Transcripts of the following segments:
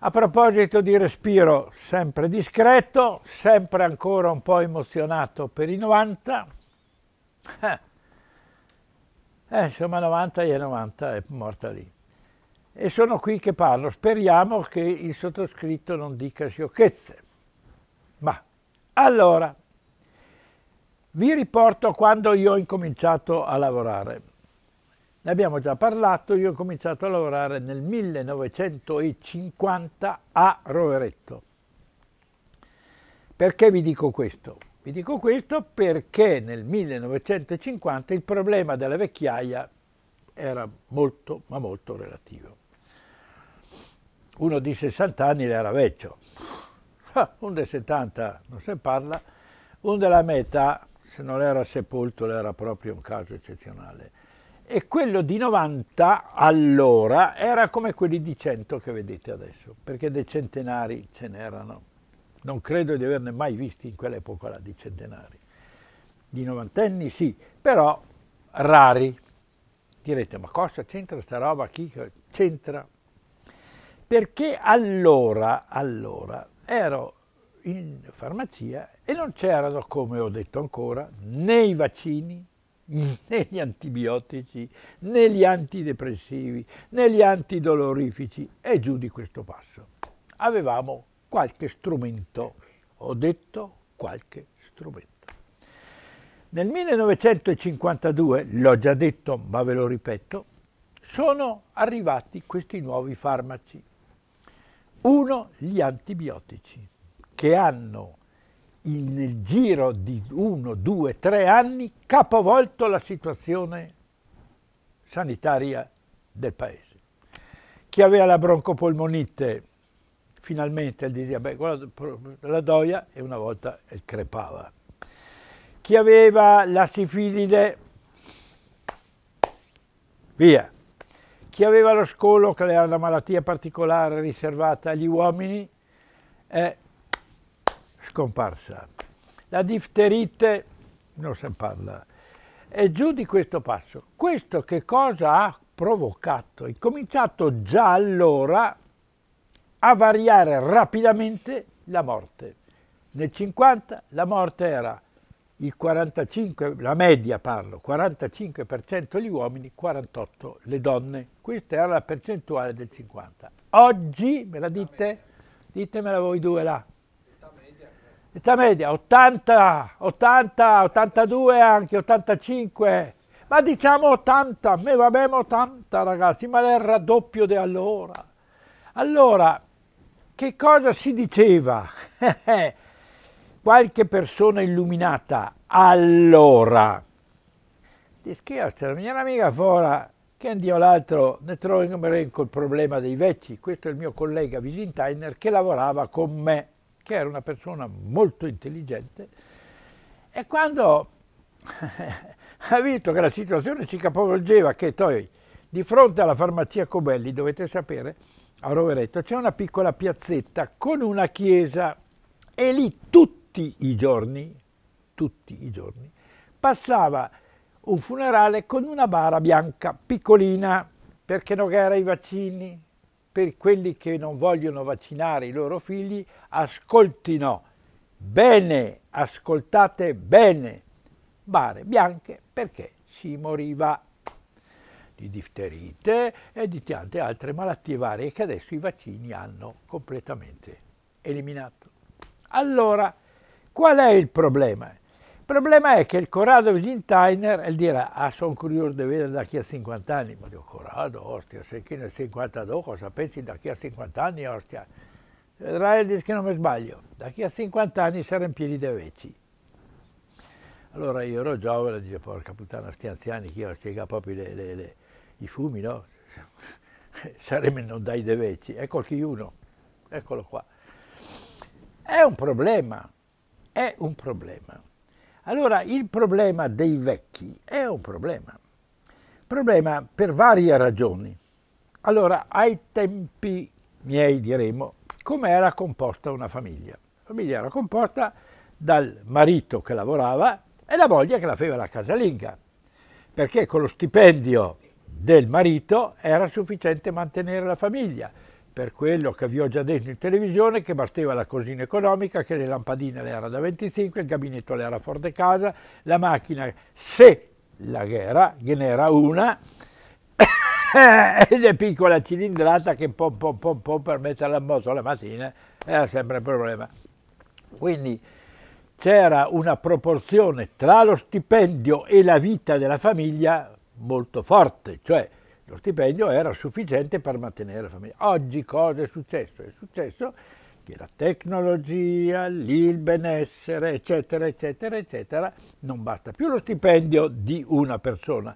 A proposito di respiro, sempre discreto, sempre ancora un po' emozionato per i 90. Eh. eh, insomma, 90 e 90 è morta lì. E sono qui che parlo. Speriamo che il sottoscritto non dica sciocchezze. Ma, allora, vi riporto quando io ho incominciato a lavorare. Ne abbiamo già parlato, io ho cominciato a lavorare nel 1950 a Roveretto. Perché vi dico questo? Vi dico questo perché nel 1950 il problema della vecchiaia era molto, ma molto relativo. Uno di 60 anni era vecchio, ah, un dei 70 non se parla, un della metà, se non era sepolto, era proprio un caso eccezionale e quello di 90 allora era come quelli di 100 che vedete adesso, perché dei centenari ce n'erano. Non credo di averne mai visti in quell'epoca là di centenari. Di novantenni sì, però rari. Direte, ma cosa c'entra sta roba? Chi c'entra? Perché allora, allora, ero in farmacia e non c'erano, come ho detto ancora, né i vaccini, né gli antibiotici, né gli antidepressivi, né gli antidolorifici e giù di questo passo. Avevamo qualche strumento, ho detto qualche strumento. Nel 1952, l'ho già detto ma ve lo ripeto, sono arrivati questi nuovi farmaci. Uno, gli antibiotici, che hanno nel giro di uno, due, tre anni capovolto la situazione sanitaria del paese. Chi aveva la broncopolmonite finalmente diceva, beh, guarda, la doia e una volta crepava. Chi aveva la sifilide, via. Chi aveva lo scolo, che era una malattia particolare riservata agli uomini, eh, scomparsa. La difterite non se ne parla. E giù di questo passo. Questo che cosa ha provocato? È cominciato già allora a variare rapidamente la morte. Nel 50 la morte era il 45, la media parlo, 45% gli uomini, 48% le donne. Questa era la percentuale del 50. Oggi, me la dite? Ditemela voi due là età media 80, 80, 82 anche, 85, ma diciamo 80, me va bene 80 ragazzi, ma è il raddoppio di allora. Allora, che cosa si diceva? Qualche persona illuminata, allora, di scherzo, la mia amica fuori, che andiamo l'altro ne trovo in col problema dei vecchi, questo è il mio collega Visintainer che lavorava con me che era una persona molto intelligente e quando ha visto che la situazione si capovolgeva che poi di fronte alla farmacia Cobelli, dovete sapere, a Roveretto c'è una piccola piazzetta con una chiesa e lì tutti i giorni, tutti i giorni, passava un funerale con una bara bianca, piccolina, perché non era i vaccini, per quelli che non vogliono vaccinare i loro figli, ascoltino bene, ascoltate bene, bare bianche perché si moriva di difterite e di tante altre malattie varie che adesso i vaccini hanno completamente eliminato. Allora, qual è il problema? problema è che il Corrado Wisintainer, él dirà, ah, sono curioso di vedere da chi a 50 anni. Ma dico, Corrado, ostia, sei che nel 52, cosa pensi da chi a 50 anni, ostia? Rai dice che non mi sbaglio, da chi a 50 anni sarà in piedi dei vecchi. Allora io ero giovane e dicevo, porca puttana, sti anziani, chi spiega proprio le, le, le, i fumi, no? Saremmo non dai dei vecchi. Ecco chi uno, eccolo qua. È un problema, è un problema. Allora il problema dei vecchi è un problema. Problema per varie ragioni. Allora, ai tempi miei diremo come era composta una famiglia. La famiglia era composta dal marito che lavorava e la moglie che la faceva la casalinga, perché con lo stipendio del marito era sufficiente mantenere la famiglia per quello che vi ho già detto in televisione che bastava la cosina economica, che le lampadine le era da 25, il gabinetto le era forte casa, la macchina se la che ne era una, ed è piccola cilindrata che pom pom pom pom per metterla a moto la mattina era sempre un problema. Quindi c'era una proporzione tra lo stipendio e la vita della famiglia molto forte, cioè lo stipendio era sufficiente per mantenere la famiglia. Oggi cosa è successo? È successo che la tecnologia, il benessere, eccetera, eccetera, eccetera, non basta più lo stipendio di una persona,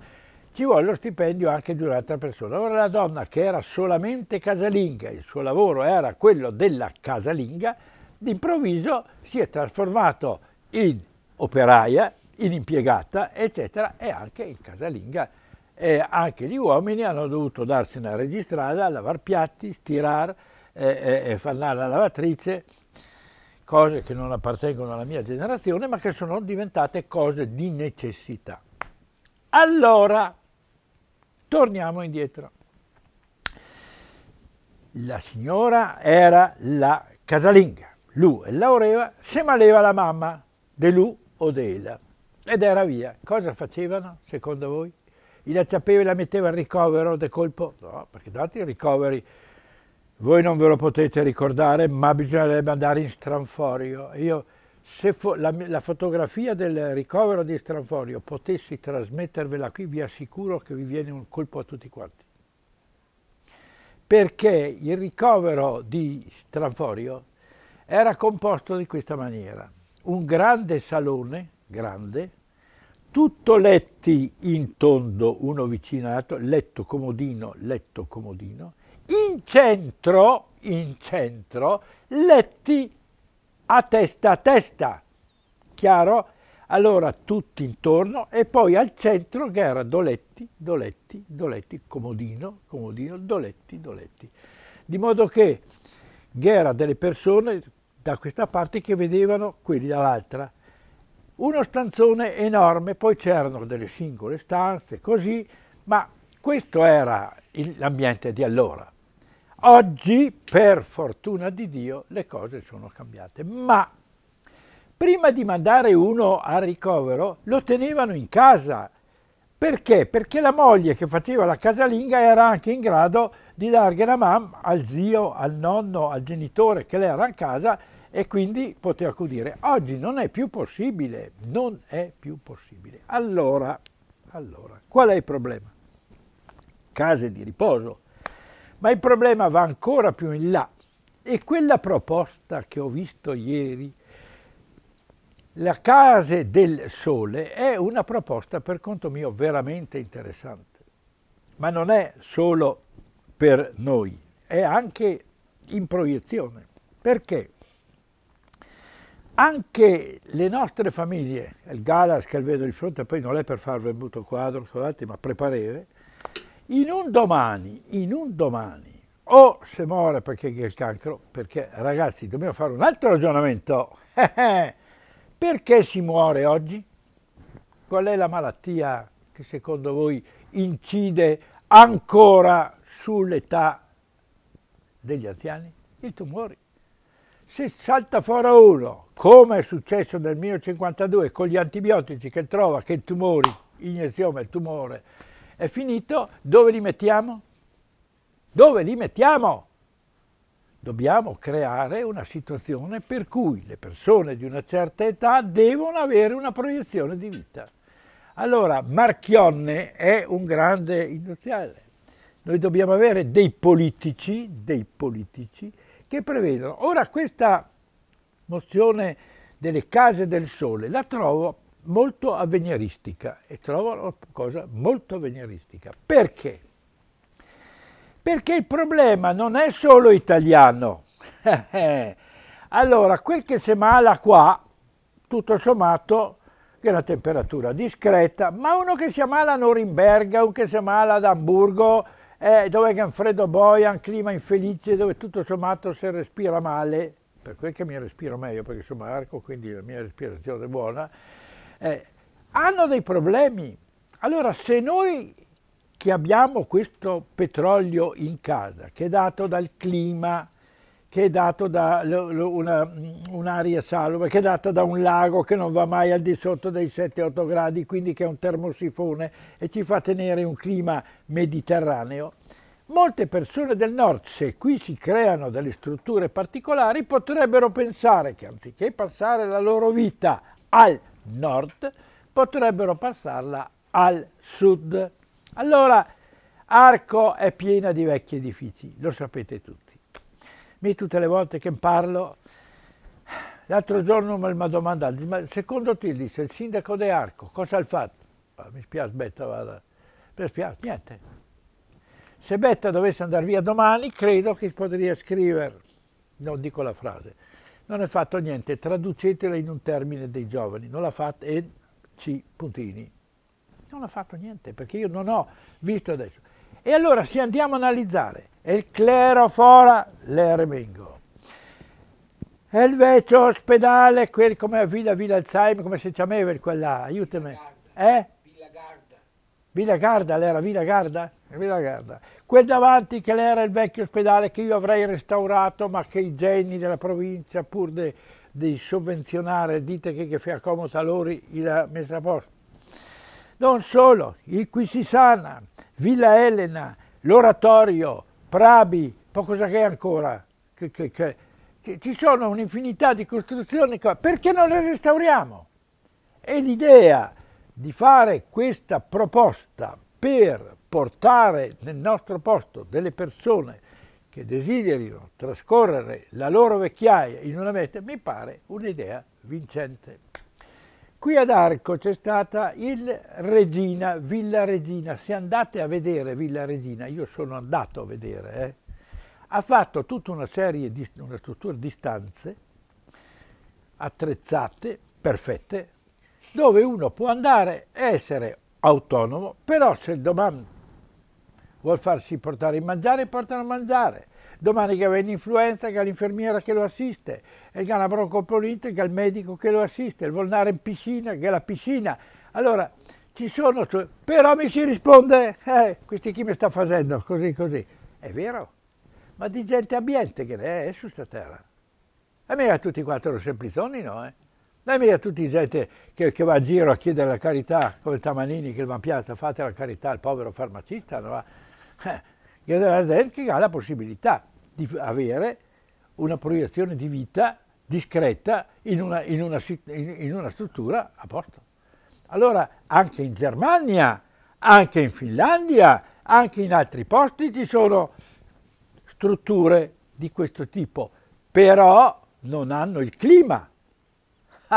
ci vuole lo stipendio anche di un'altra persona. Ora la donna che era solamente casalinga, il suo lavoro era quello della casalinga, d'improvviso si è trasformato in operaia, in impiegata, eccetera, e anche in casalinga eh, anche gli uomini hanno dovuto darsi una registrata, lavare piatti, stirare, eh, eh, fare la lavatrice, cose che non appartengono alla mia generazione ma che sono diventate cose di necessità. Allora, torniamo indietro. La signora era la casalinga, lui e Laureva se maleva la mamma, di lui o della, ed era via. Cosa facevano, secondo voi? gli la sapeva e la metteva al ricovero, del colpo, no, perché dati i ricoveri, voi non ve lo potete ricordare, ma bisognerebbe andare in Stranforio. Io, se la, la, fotografia del ricovero di Stranforio potessi trasmettervela qui, vi assicuro che vi viene un colpo a tutti quanti. Perché il ricovero di Stranforio era composto di questa maniera. Un grande salone, grande, tutto letti in tondo, uno vicino all'altro, letto comodino, letto comodino, in centro, in centro, letti a testa a testa, chiaro? Allora tutti intorno e poi al centro che era doletti, doletti, doletti, comodino, comodino, doletti, doletti. Di modo che c'era delle persone da questa parte che vedevano quelli dall'altra uno stanzone enorme, poi c'erano delle singole stanze, così, ma questo era l'ambiente di allora. Oggi, per fortuna di Dio, le cose sono cambiate, ma prima di mandare uno a ricovero lo tenevano in casa. Perché? Perché la moglie che faceva la casalinga era anche in grado di dargli la mamma al zio, al nonno, al genitore che le era in casa e quindi poteva accudire. Oggi non è più possibile, non è più possibile. Allora, allora, qual è il problema? Case di riposo. Ma il problema va ancora più in là e quella proposta che ho visto ieri, la Case del Sole, è una proposta per conto mio veramente interessante. Ma non è solo per noi, è anche in proiezione. Perché? anche le nostre famiglie, il Galas che vedo di fronte, poi non è per farvi il brutto quadro, scusate, ma preparere, in un domani, in un domani, o se muore perché è il cancro, perché ragazzi dobbiamo fare un altro ragionamento, perché si muore oggi? Qual è la malattia che secondo voi incide ancora sull'età degli anziani? Il tumore. Se salta fuori uno, come è successo nel 1952 con gli antibiotici che trova che il tumore, iniezione, il tumore è finito, dove li mettiamo? Dove li mettiamo? Dobbiamo creare una situazione per cui le persone di una certa età devono avere una proiezione di vita. Allora, Marchionne è un grande industriale. Noi dobbiamo avere dei politici, dei politici che prevedono. Ora questa mozione delle case del sole la trovo molto avveniristica e trovo una cosa molto avveniristica. Perché? Perché il problema non è solo italiano. allora, quel che si mala qua, tutto sommato, che è la temperatura discreta, ma uno che si ammala a Norimberga, uno che si ammala ad Amburgo, eh, dove è un freddo boia, un clima infelice, dove tutto sommato si respira male, per quel che mi respiro meglio perché sono arco, quindi la mia respirazione è buona, eh, hanno dei problemi. Allora se noi che abbiamo questo petrolio in casa, che è dato dal clima, che è dato da mm, un'aria salva, che è data da un lago che non va mai al di sotto dei 7-8 gradi, quindi che è un termosifone e ci fa tenere un clima mediterraneo. Molte persone del nord, se qui si creano delle strutture particolari, potrebbero pensare che anziché passare la loro vita al nord, potrebbero passarla al sud. Allora, Arco è piena di vecchi edifici, lo sapete tutti. Mi tutte le volte che parlo, l'altro ah. giorno mi ha domandato, ma secondo te, dice, il sindaco De Arco, cosa ha fatto? Ma mi spiace, Betta, vada. Mi spiace, niente. Se Betta dovesse andare via domani, credo che potrebbe scrivere, non dico la frase, non è fatto niente, traducetela in un termine dei giovani, non l'ha fatto, e C. Puntini. Non ha fatto niente, perché io non ho visto adesso. E allora se andiamo a analizzare è il clero clerofora l'ermingo, è il vecchio ospedale, quel come a Villa Villa Alzheimer, come si chiamava quella, aiutami. Eh? Villa Garda. Villa Garda, l'era Villa Garda? Villa Garda. Quel davanti che era il vecchio ospedale che io avrei restaurato, ma che i geni della provincia, pur di, di sovvenzionare, dite che, che fa comodo a loro, l'ha messa a posto. Non solo, il qui si sana, Villa Elena, l'Oratorio, Prabi, poi cosa che è ancora? Che, che, che, ci sono un'infinità di costruzioni, qua, perché non le restauriamo? E l'idea di fare questa proposta per portare nel nostro posto delle persone che desiderino trascorrere la loro vecchiaia in una meta mi pare un'idea vincente. Qui ad Arco c'è stata il Regina, Villa Regina. Se andate a vedere Villa Regina, io sono andato a vedere, eh, ha fatto tutta una serie di una struttura di stanze attrezzate, perfette, dove uno può andare e essere autonomo, però se domani vuol farsi portare a mangiare, portano a mangiare domani che viene l'influenza che ha l'infermiera che lo assiste, e che ha una broncopolite che ha il medico che lo assiste, il volnare in piscina che è la piscina. Allora, ci sono, però mi si risponde, eh, questi chi mi sta facendo così così. È vero, ma di gente ambiente che ne è, su sta terra. E mica tutti quattro semplizzoni, no? Eh? Non è mica tutti gente che, che, va in giro a chiedere la carità, come Tamanini che va in piazza, fate la carità al povero farmacista, no? Eh, che è gente che ha la possibilità di avere una proiezione di vita discreta in una, in una, in una struttura a posto. Allora anche in Germania, anche in Finlandia, anche in altri posti ci sono strutture di questo tipo, però non hanno il clima.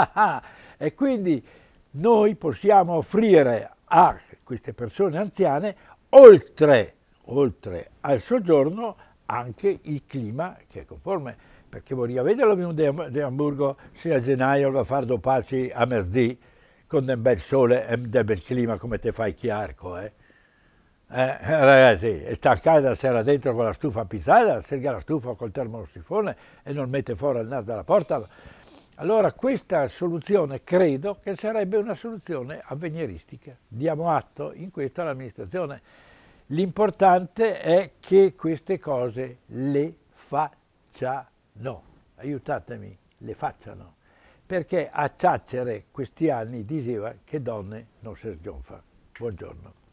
e quindi noi possiamo offrire a queste persone anziane, oltre, oltre al soggiorno, anche il clima che è conforme, perché vorrei vedere la venuta di Hamburgo sia a gennaio a far due passi a mercoledì con un bel sole e un bel clima come te fai chiarco. Eh. Eh, ragazzi, sta a casa se era dentro con la stufa pisata, se la stufa col termosifone e non mette fuori il naso dalla porta. Allora questa soluzione credo che sarebbe una soluzione avveniristica. Diamo atto in questo all'amministrazione. L'importante è che queste cose le facciano, aiutatemi, le facciano, perché a Ciacere questi anni diceva che donne non si sgionfa. Buongiorno.